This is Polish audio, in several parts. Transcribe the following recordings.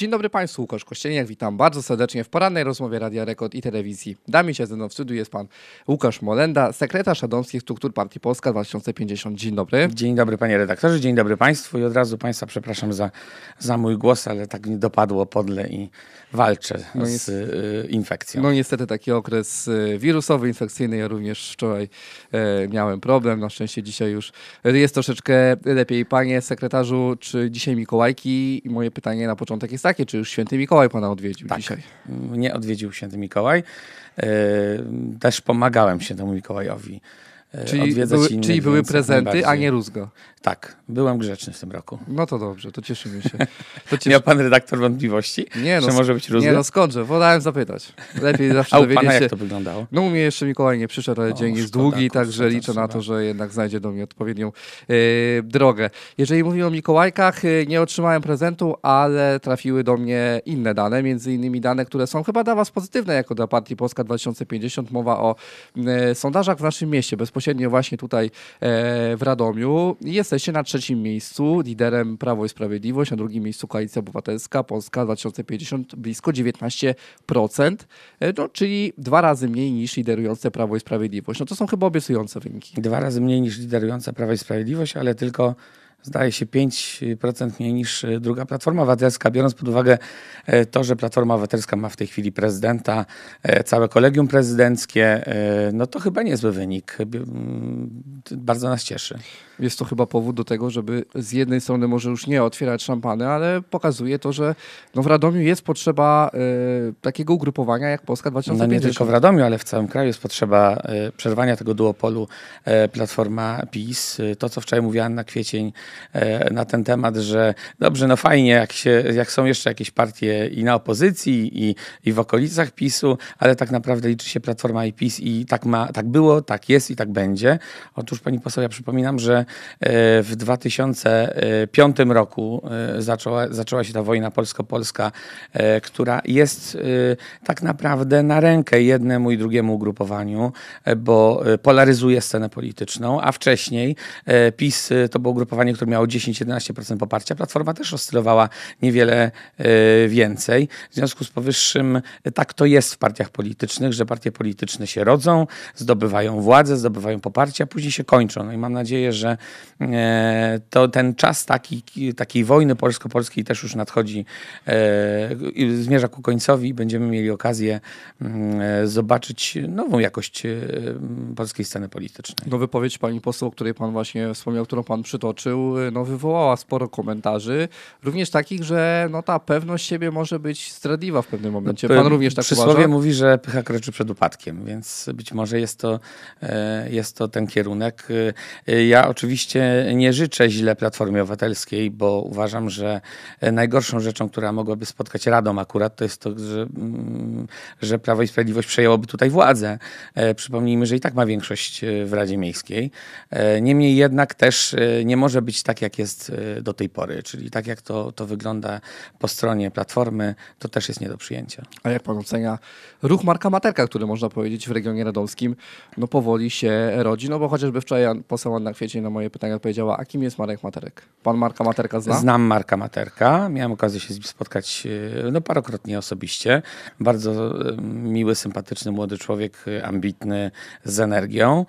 Dzień dobry Państwu, Łukasz Kościeniak, witam bardzo serdecznie w porannej rozmowie Radia Rekord i Telewizji. Dami się ze mną w studiu jest Pan Łukasz Molenda, sekretarz radomskich struktur Partii Polska 2050. Dzień dobry. Dzień dobry Panie redaktorze, dzień dobry Państwu i od razu Państwa przepraszam za, za mój głos, ale tak mi dopadło podle i walczę no z y, infekcją. No niestety taki okres y, wirusowy, infekcyjny, ja również wczoraj e, miałem problem, na szczęście dzisiaj już jest troszeczkę lepiej. Panie sekretarzu, czy dzisiaj Mikołajki? I moje pytanie na początek jest tak, takie, czy już święty Mikołaj pana odwiedził tak, dzisiaj? Nie odwiedził święty Mikołaj. E, też pomagałem świętemu Mikołajowi. E, czyli odwiedzać były, Czyli były prezenty, a nie rózgo. Tak, byłem grzeczny w tym roku. No to dobrze, to cieszymy się. To cieszy... Miał pan redaktor wątpliwości, nie, no, może być rózgo? Nie no, skądże, wolałem zapytać. Lepiej zawsze a u pana jak to wyglądało? No u mnie jeszcze Mikołaj nie przyszedł, ale dzień jest długi, także liczę na to, że jednak znajdzie do mnie odpowiednią yy, drogę. Jeżeli mówimy o Mikołajkach, yy, nie otrzymałem prezentu, ale trafiły do mnie inne dane, między innymi dane, które są chyba dla was pozytywne jako dla Partii Polska 2050. Mowa o yy, sondażach w naszym mieście bezpośrednio bezpośrednio właśnie tutaj e, w Radomiu. Jesteście na trzecim miejscu, liderem Prawo i Sprawiedliwość, na drugim miejscu Koalicja Obywatelska, Polska 2050, blisko 19%, e, no, czyli dwa razy mniej niż liderujące Prawo i Sprawiedliwość. No to są chyba obiecujące wyniki. Dwa razy mniej niż liderujące Prawo i Sprawiedliwość, ale tylko zdaje się 5% mniej niż e, druga Platforma Obywatelska, biorąc pod uwagę e, to, że Platforma Obywatelska ma w tej chwili prezydenta, e, całe kolegium prezydenckie, no to chyba niezły wynik. Mm, bardzo nas cieszy jest to chyba powód do tego, żeby z jednej strony może już nie otwierać szampany, ale pokazuje to, że no w Radomiu jest potrzeba e, takiego ugrupowania jak Polska 2050. No nie tylko w Radomiu, ale w całym kraju jest potrzeba e, przerwania tego duopolu e, Platforma PiS. To, co wczoraj mówiłam na kwiecień na ten temat, że dobrze, no fajnie, jak, się, jak są jeszcze jakieś partie i na opozycji, i, i w okolicach PiSu, ale tak naprawdę liczy się Platforma i PiS i tak, ma, tak było, tak jest i tak będzie. Otóż pani poseł, ja przypominam, że w 2005 roku e, zaczęła, zaczęła się ta wojna polsko-polska, e, która jest e, tak naprawdę na rękę jednemu i drugiemu ugrupowaniu, bo polaryzuje scenę polityczną, a wcześniej PiS to było ugrupowanie, które miało 10-11% poparcia. Platforma też oscylowała niewiele więcej. W związku z powyższym tak to jest w partiach politycznych, że partie polityczne się rodzą, zdobywają władzę, zdobywają poparcie, a później się kończą. No i mam nadzieję, że E, to ten czas taki, takiej wojny polsko-polskiej też już nadchodzi, e, zmierza ku końcowi i będziemy mieli okazję mm, e, zobaczyć nową jakość polskiej sceny politycznej. No wypowiedź pani poseł, o której pan właśnie wspomniał, którą pan przytoczył, no wywołała sporo komentarzy, również takich, że no ta pewność siebie może być zdradliwa w pewnym no, momencie. Pan również tak Przysłowie uważa? mówi, że pycha kroczy przed upadkiem, więc być może jest to, jest to ten kierunek. Ja oczywiście oczywiście nie życzę źle Platformie Obywatelskiej, bo uważam, że e, najgorszą rzeczą, która mogłaby spotkać Radom akurat, to jest to, że, mm, że Prawo i Sprawiedliwość przejęłoby tutaj władzę. E, przypomnijmy, że i tak ma większość e, w Radzie Miejskiej. Niemniej jednak też nie może być tak, jak jest do tej pory, czyli tak jak to, to wygląda po stronie Platformy, to też jest nie do przyjęcia. A jak pan ocenia ruch Marka Materka, który można powiedzieć w regionie radomskim, no powoli się rodzi, no bo chociażby wczoraj poseł Anna Kwiecień na moje pytanie odpowiedziała, a kim jest Marek Materek? Pan Marka Materka zna? Znam Marka Materka, miałem okazję się z nim spotkać e, no, parokrotnie osobiście. Bardzo e, miły, sympatyczny młody człowiek, e, ambitny, z energią.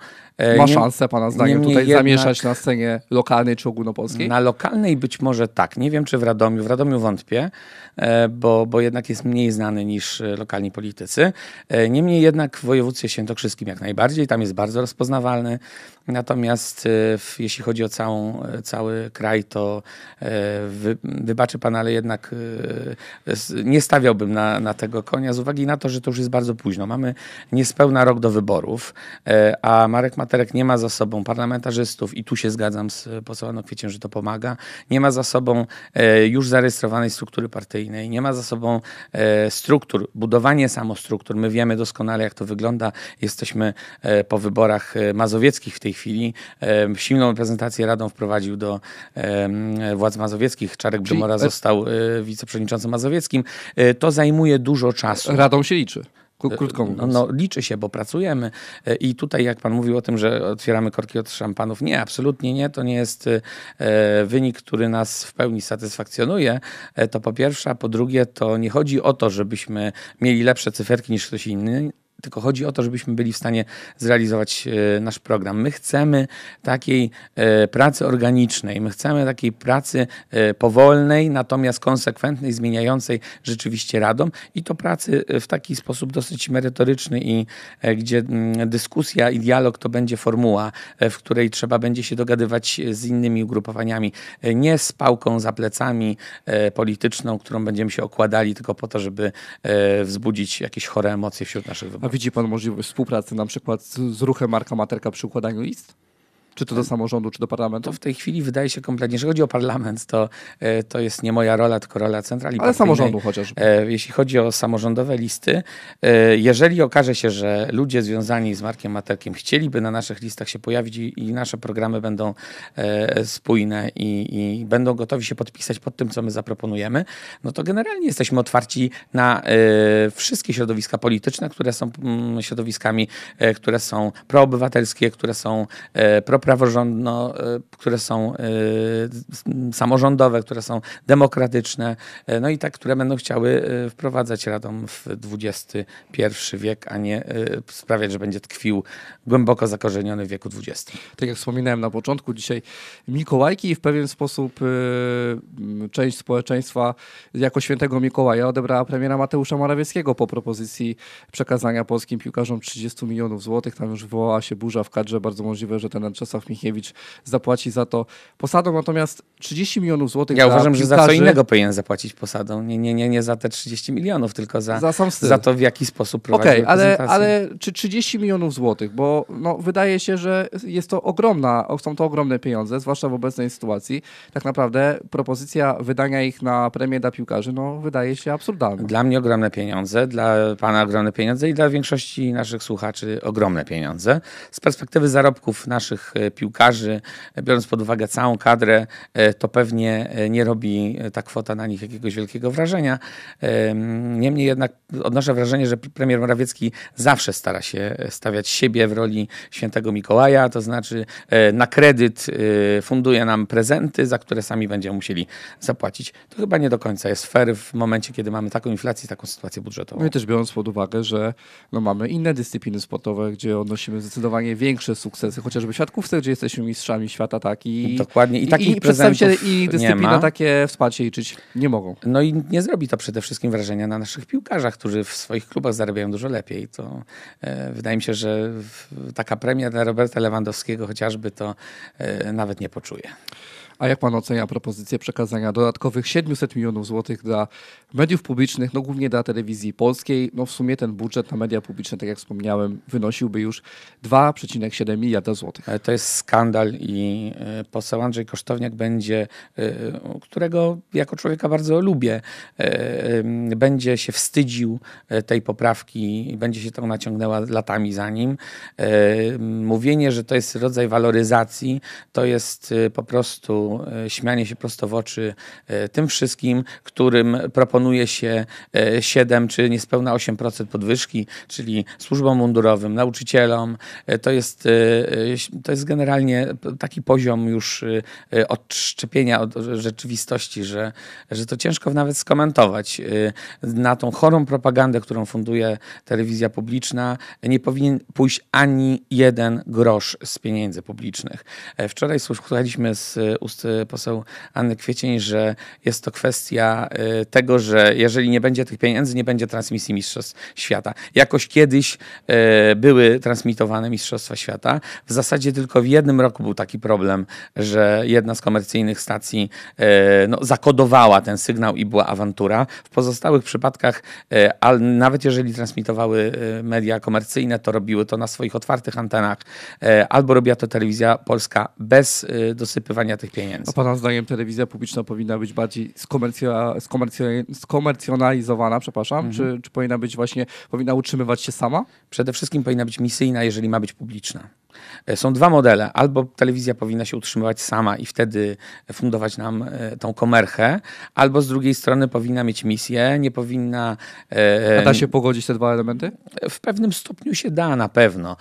Ma szansę Pana zdaniem tutaj jednak, zamieszać na scenie lokalnej czy ogólnopolskiej? Na lokalnej być może tak, nie wiem czy w Radomiu, w Radomiu wątpię, bo, bo jednak jest mniej znany niż lokalni politycy. Niemniej jednak w województwie świętokrzyskim jak najbardziej, tam jest bardzo rozpoznawalny, natomiast w jeśli chodzi o całą, cały kraj, to e, wy, wybaczy pan, ale jednak e, nie stawiałbym na, na tego konia z uwagi na to, że to już jest bardzo późno. Mamy niespełna rok do wyborów, e, a Marek Materek nie ma za sobą parlamentarzystów i tu się zgadzam z posłaną Kwieciem, że to pomaga. Nie ma za sobą już zarejestrowanej struktury partyjnej, nie ma za sobą struktur, budowanie samostruktur. My wiemy doskonale, jak to wygląda. Jesteśmy po wyborach mazowieckich w tej chwili. Silno Kolejną radą wprowadził do władz mazowieckich. Czarek Czyli... Brzymora e- został e, wiceprzewodniczącym mazowieckim. E, to zajmuje dużo czasu. Radą się liczy. Krótko mówiąc. No, no, liczy się, bo pracujemy. I tutaj, jak pan mówił o tym, że otwieramy korki od szampanów, nie, absolutnie nie. To nie jest wynik, który nas w pełni satysfakcjonuje. To po pierwsze, a po drugie, to nie chodzi o to, żebyśmy mieli lepsze cyferki niż ktoś inny, tylko chodzi o to, żebyśmy byli w stanie zrealizować e, nasz program. My chcemy takiej e, pracy organicznej, my chcemy takiej pracy e, powolnej, natomiast konsekwentnej, zmieniającej rzeczywiście radom i to pracy w taki sposób dosyć merytoryczny i gdzie mm, dyskusja i dialog to będzie formuła, w której trzeba będzie się dogadywać z innymi ugrupowaniami, nie z pałką za plecami polityczną, którą będziemy się okładali tylko po to, żeby wzbudzić jakieś chore emocje wśród naszych wyborców widzi Pan możliwość współpracy na przykład z, z ruchem Marka Materka przy układaniu list? Czy to do e, samorządu, czy do parlamentu? To w tej chwili wydaje się kompletnie. Jeżeli chodzi o parlament, to, e, to jest nie moja rola, tylko rola centrali. Ale samorządu chociaż. E, jeśli chodzi o samorządowe listy, jeżeli okaże się, że ludzie związani z Markiem Materkiem chcieliby na naszych listach się pojawić i nasze programy będą spójne i, i będą gotowi się podpisać pod tym, co my zaproponujemy, no to generalnie jesteśmy otwarci na wszystkie środowiska polityczne, które są mm, środowiskami, które są proobywatelskie, które są pro praworządno, y, które są y, samorządowe, które są demokratyczne, y, no i tak, które będą chciały wprowadzać Radom w XXI wiek, a nie sprawiać, że będzie tkwił głęboko zakorzeniony w wieku XX. Tak jak wspominałem na początku, dzisiaj Mikołajki i w pewien sposób część społeczeństwa jako świętego Mikołaja odebrała premiera Mateusza Morawieckiego po propozycji przekazania polskim piłkarzom 30 milionów złotych. Tam już wywołała się burza w kadrze. Bardzo możliwe, że ten czas Jarosław Michniewicz zapłaci za to posadą, natomiast 30 milionów złotych Ja uważam, piłkarzy... że za co innego powinien zapłacić posadą, nie, nie, nie, nie za te 30 milionów, tylko za, za, sam styl. za to, w jaki sposób prowadzi okay, ale, ale czy 30 milionów złotych, bo no, wydaje się, że jest to ogromna, są to ogromne pieniądze, zwłaszcza w obecnej sytuacji. Tak naprawdę propozycja wydania ich na premię dla piłkarzy, no wydaje się absurdalna. Dla mnie ogromne pieniądze, dla pana ogromne pieniądze i dla większości naszych słuchaczy ogromne pieniądze. Z perspektywy zarobków naszych E, piłkarzy, biorąc pod uwagę całą kadrę, e, to pewnie e, nie robi ta kwota na nich jakiegoś wielkiego wrażenia. Niemniej jednak odnoszę wrażenie, że premier Morawiecki zawsze stara się stawiać siebie w roli świętego Mikołaja, to znaczy na kredyt funduje nam prezenty, za które sami będziemy musieli zapłacić. To chyba nie do końca jest fair w momencie, kiedy mamy taką inflację, taką sytuację budżetową. No i też biorąc pod uwagę, że no mamy inne dyscypliny sportowe, gdzie odnosimy zdecydowanie większe sukcesy, chociażby siatkówce Polsce, gdzie jesteśmy mistrzami świata, tak. I, Dokładnie. I, takich i przedstawiciele i dyscyplina takie wsparcie liczyć nie mogą. No i nie zrobi to przede wszystkim wrażenia na naszych piłkarzach, którzy w swoich klubach zarabiają dużo lepiej. To e, wydaje mi się, że w, taka premia dla Roberta Lewandowskiego chociażby to e, nawet nie poczuje. A jak pan ocenia propozycję przekazania dodatkowych 700 milionów złotych dla mediów publicznych, no głównie dla telewizji polskiej? No w sumie ten budżet na media publiczne, tak jak wspomniałem, wynosiłby już 2,7 miliarda złotych. To jest skandal i e, poseł Andrzej Kosztowniak będzie, e, którego jako człowieka bardzo lubię, e, będzie się wstydził tej poprawki, i będzie się to naciągnęła latami za nim. Mówienie, że to jest rodzaj waloryzacji, to jest po prostu E, śmianie się prosto w oczy, e, tym wszystkim, którym proponuje się 7 e, czy niespełna 8% podwyżki, czyli służbom mundurowym, nauczycielom. To jest, to jest generalnie taki poziom już odszczepienia od rzeczywistości, że, że to ciężko nawet skomentować. Na tą chorą propagandę, którą funduje telewizja publiczna, nie powinien pójść ani jeden grosz z pieniędzy publicznych. Wczoraj słuchaliśmy z ust ust poseł Anny Kwiecień, że jest to kwestia y, tego, że jeżeli nie będzie tych pieniędzy, nie będzie transmisji Mistrzostw Świata. Jakoś kiedyś y, były transmitowane Mistrzostwa Świata. W zasadzie tylko w jednym roku był taki problem, że jedna z komercyjnych stacji y, no, zakodowała ten sygnał i była awantura. W pozostałych przypadkach, nawet jeżeli transmitowały media komercyjne, to robiły to na swoich otwartych antenach, albo robiła to telewizja polska bez dosypywania tych pieniędzy pieniędzy. A no, Pana zdaniem telewizja publiczna powinna być bardziej skomercjonalizowana, przepraszam, mhm. czy, czy powinna być właśnie, powinna utrzymywać się sama? Przede wszystkim powinna być misyjna, jeżeli ma być publiczna. E, są dwa modele. Albo telewizja powinna się utrzymywać sama i wtedy fundować nam e, tą komerchę, albo z drugiej strony powinna mieć misję, nie powinna. E, A da się pogodzić te dwa elementy? W pewnym stopniu się da na pewno.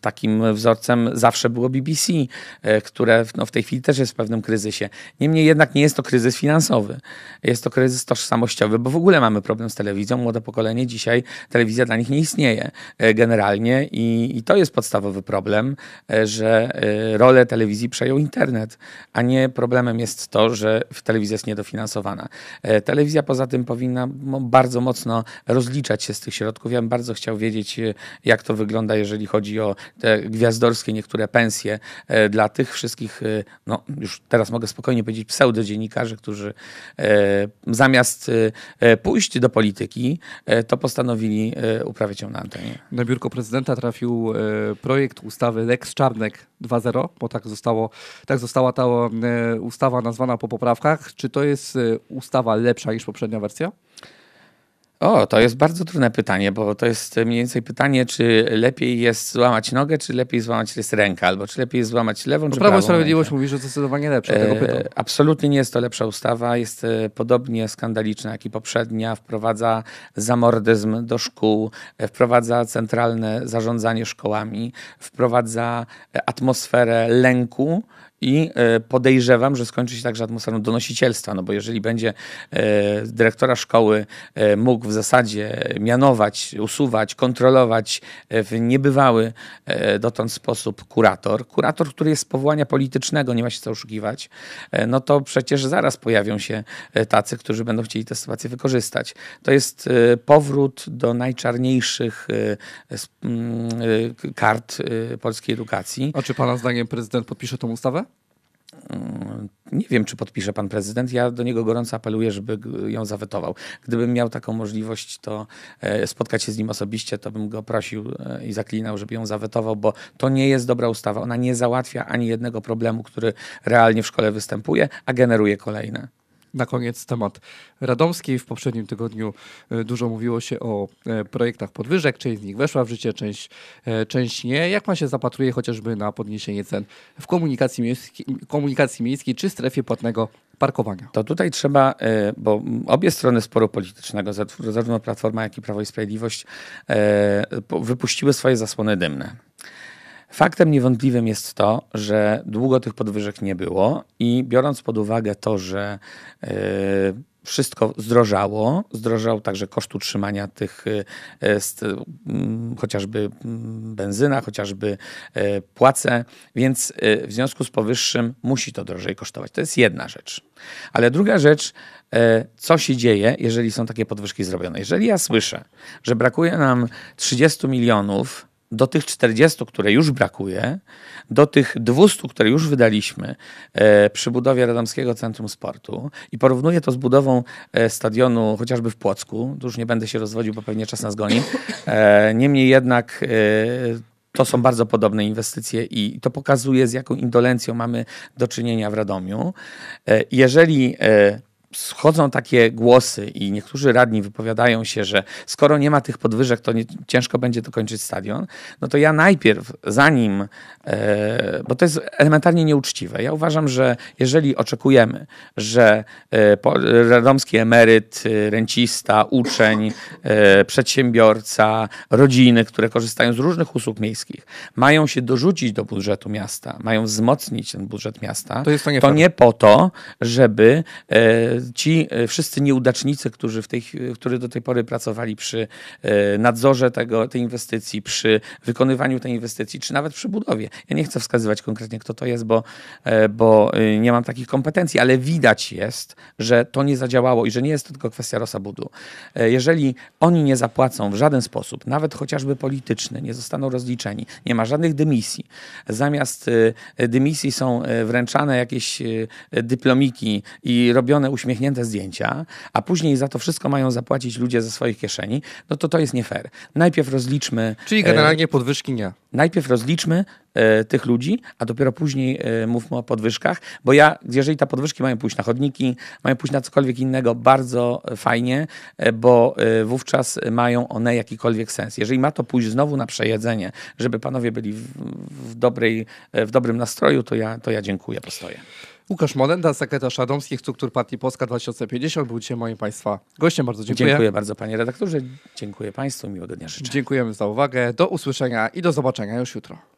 Takim wzorcem zawsze było BBC, które no, w tej chwili też jest w pewnym kryzysie. Niemniej jednak nie jest to kryzys finansowy, jest to kryzys tożsamościowy, bo w ogóle mamy problem z telewizją. Młode pokolenie dzisiaj telewizja dla nich nie istnieje generalnie i, i to jest podstawowy problem problem, e, że e, rolę telewizji przejął internet, a nie problemem jest to, że telewizja jest niedofinansowana. E, telewizja poza tym powinna no, bardzo mocno rozliczać się z tych środków. Ja bym bardzo chciał wiedzieć, jak to wygląda, jeżeli chodzi o te gwiazdorskie niektóre pensje dla tych wszystkich, no już teraz mogę spokojnie powiedzieć, pseudodziennikarzy, którzy zamiast pójść do polityki, to postanowili uprawiać ją na antenie. Na biurko prezydenta trafił projekt, ustawy Lex Czarnek 2.0, bo tak, zostało, tak została ta e, ustawa nazwana po poprawkach. Czy to jest e, ustawa lepsza niż poprzednia wersja? O, to jest bardzo trudne pytanie, bo to jest mniej więcej pytanie, czy lepiej jest złamać nogę, czy lepiej złamać jest rękę, albo czy lepiej jest złamać lewą, bo no czy Prawo i Sprawiedliwość mówi, że zdecydowanie lepsze, tego pytania. E, absolutnie nie jest to lepsza ustawa, jest e, podobnie skandaliczna jak i poprzednia, wprowadza zamordyzm do szkół, e, wprowadza centralne zarządzanie szkołami, wprowadza e, atmosferę lęku i e, podejrzewam, że skończy się także atmosferą no, donosicielstwa, no bo jeżeli będzie e, dyrektora szkoły e, mógł w zasadzie mianować, usuwać, kontrolować w niebywały dotąd sposób kurator, kurator, który jest z powołania politycznego, nie ma się co oszukiwać, no to przecież zaraz pojawią się tacy, którzy będą chcieli tę sytuację wykorzystać. To jest powrót do najczarniejszych mm, kart polskiej edukacji. A czy Pana zdaniem prezydent podpisze tą ustawę? Mm, nie wiem, czy podpisze pan prezydent. Ja do niego gorąco apeluję, żeby ją zawetował. Gdybym miał taką możliwość, to e, spotkać się z nim osobiście, to bym go prosił e, i zaklinał, żeby ją zawetował, bo to nie jest dobra ustawa. Ona nie załatwia ani jednego problemu, który realnie w szkole występuje, a generuje kolejne na koniec temat Radomskiej. W poprzednim tygodniu e, dużo mówiło się o e, projektach podwyżek. Część z nich weszła w życie, część, e, część nie. Jak pan się zapatruje chociażby na podniesienie cen w komunikacji miejskiej, komunikacji miejskiej czy strefie płatnego parkowania? To tutaj trzeba, bo obie strony sporu politycznego, zarówno Platforma, jak i Prawo i Sprawiedliwość, wypuściły swoje zasłony dymne. Faktem niewątpliwym jest to, że długo tych podwyżek nie było i biorąc pod uwagę to, że e, wszystko zdrożało. Zdrożał także koszt utrzymania tych e, chociażby benzyna, chociażby e, płace, więc w związku z powyższym musi to drożej kosztować. To jest jedna rzecz. Ale druga rzecz, co się dzieje, jeżeli są takie podwyżki zrobione? Jeżeli ja słyszę, że brakuje nam 30 milionów do tych 40, które już brakuje, do tych 200, które już wydaliśmy e, przy budowie Radomskiego Centrum Sportu i porównuję to z budową e, stadionu chociażby w Płocku, tu już nie będę się rozwodził, bo pewnie czas nas goni, e, niemniej jednak to są bardzo podobne inwestycje i to pokazuje, z jaką indolencją mamy do czynienia w Radomiu. Jeżeli schodzą takie głosy i niektórzy radni wypowiadają się, że skoro nie ma tych podwyżek, to nie, ciężko będzie dokończyć stadion, no to ja najpierw, zanim, e, bo to jest elementarnie nieuczciwe. Ja uważam, że jeżeli oczekujemy, że e, po, radomski emeryt, e, rencista, uczeń, e, przedsiębiorca, rodziny, które korzystają z różnych usług miejskich, mają się dorzucić do budżetu miasta, mają wzmocnić ten budżet miasta, to, to nie po to, żeby e, ci e, wszyscy nieudacznicy, którzy, w tej, którzy do tej pory pracowali przy e, nadzorze tego, tej inwestycji, przy wykonywaniu tej inwestycji, czy nawet przy budowie. Ja nie chcę wskazywać konkretnie, kto to jest, bo, e, bo nie mam takich kompetencji, ale widać jest, że to nie zadziałało i że nie jest to tylko kwestia Rosabudu. Jeżeli oni nie zapłacą w żaden sposób, nawet chociażby polityczny, nie zostaną rozliczeni, nie ma żadnych dymisji, zamiast dymisji są wręczane jakieś dyplomiki i robione uśmiechy, uśmiechnięte zdjęcia, a później za to wszystko mają zapłacić ludzie ze swoich kieszeni, no to to jest nie fair. Najpierw rozliczmy... Czyli e, generalnie podwyżki nie. Najpierw rozliczmy e, tych ludzi, a dopiero później e, mówmy o podwyżkach, bo ja, jeżeli te podwyżki mają pójść na chodniki, mają pójść na cokolwiek innego, bardzo fajnie, bo wówczas mają one jakikolwiek sens. Jeżeli ma to pójść znowu na przejedzenie, żeby panowie byli w, w dobrej, w dobrym nastroju, to ja, to ja dziękuję, postoję. Łukasz Monenda, sekretarz radomskich struktur partii Polska 2050 był dzisiaj moim Państwa gościem. Bardzo dziękuję. Dziękuję bardzo Panie redaktorze, dziękuję Państwu, miłego dnia życzę. Dziękujemy za uwagę, do usłyszenia i do zobaczenia już jutro.